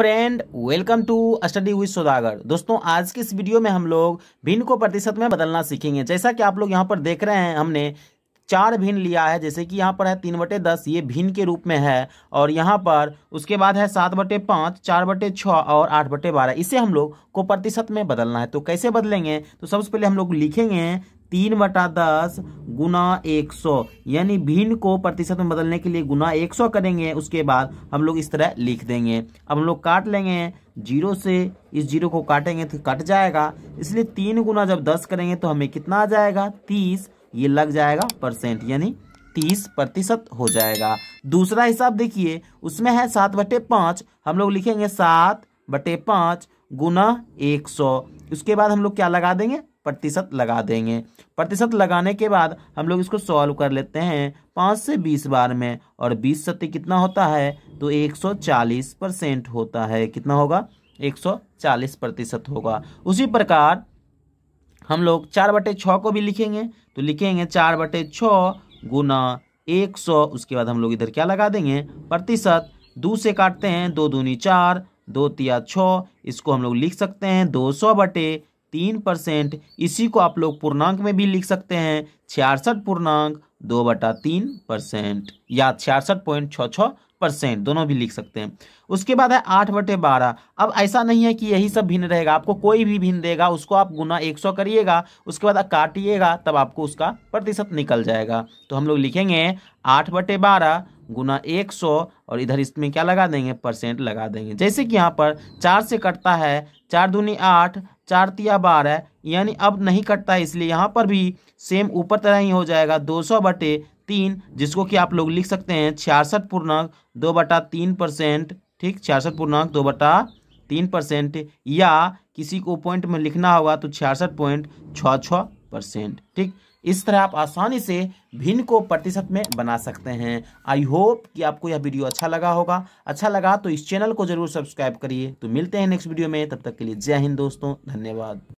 friend welcome to study with Saudagar दोस्तों आज की इस वीडियो में हम लोग भिन्न को प्रतिशत में बदलना सीखेंगे जैसा कि आप लोग यहाँ पर देख रहे हैं हमने चार भिन्न लिया है जैसे कि यहाँ पर है तीन बटे दस ये भिन्न के रूप में है और यहाँ पर उसके बाद है सात बटे पाँच चार बटे छः और आठ बटे बारह इसे हम लोग को प्रतिशत में बदलना है तो कैसे बदलेंगे तो सबसे पहले हम लोग लिखेंगे तीन बटा दस गुना एक सौ यानी भिन्न को प्रतिशत में बदलने के लिए गुना एक सौ करेंगे उसके बाद हम लोग इस तरह लिख देंगे अब हम लोग काट लेंगे जीरो से इस जीरो को काटेंगे तो कट जाएगा इसलिए तीन गुना जब दस करेंगे तो हमें कितना आ जाएगा तीस ये लग जाएगा परसेंट यानी तीस प्रतिशत हो जाएगा दूसरा हिसाब देखिए उसमें है सात बटे पाँच हम लोग लिखेंगे सात बटे पाँच गुना एक सौ उसके बाद हम लोग क्या लगा देंगे प्रतिशत लगा देंगे प्रतिशत लगाने के बाद हम लोग इसको सॉल्व कर लेते हैं पाँच से बीस बार में और बीस सत्य कितना होता है तो एक सौ चालीस परसेंट होता है कितना होगा एक सौ चालीस प्रतिशत होगा उसी प्रकार हम लोग चार बटे छः को भी लिखेंगे तो लिखेंगे चार बटे छः गुना एक सौ उसके बाद हम लोग इधर क्या लगा देंगे प्रतिशत दो से काटते हैं दो दूनी चार दो तिया छः इसको हम लोग लिख सकते हैं दो सौ बटे तीन परसेंट इसी को आप लोग पूर्णांक में भी लिख सकते हैं छियासठ पूर्णांक दो बटा तीन परसेंट या छियासठ पॉइंट छः छः परसेंट दोनों भी लिख सकते हैं उसके बाद है आठ बटे बारह अब ऐसा नहीं है कि यही सब भिन्न रहेगा आपको कोई भी भिन्न देगा उसको आप गुना एक सौ करिएगा उसके बाद काटिएगा तब आपको उसका प्रतिशत निकल जाएगा तो हम लोग लिखेंगे आठ बटे बारह गुना एक सौ और इधर इसमें क्या लगा देंगे परसेंट लगा देंगे जैसे कि यहाँ पर चार से कटता है चार दूनी आठ चार तिया बारह यानी अब नहीं कटता है इसलिए यहाँ पर भी सेम ऊपर तरह ही हो जाएगा दो सौ बटे तीन जिसको कि आप लोग लिख सकते हैं छियासठ पूर्णांक दो बटा तीन परसेंट ठीक छियासठ पूर्णांक दो बटा तीन परसेंट या किसी को पॉइंट में लिखना होगा तो छियासठ पॉइंट छः छः परसेंट ठीक इस तरह आप आसानी से भिन्न को प्रतिशत में बना सकते हैं आई होप कि आपको यह वीडियो अच्छा लगा होगा अच्छा लगा तो इस चैनल को जरूर सब्सक्राइब करिए तो मिलते हैं नेक्स्ट वीडियो में तब तक के लिए जय हिंद दोस्तों धन्यवाद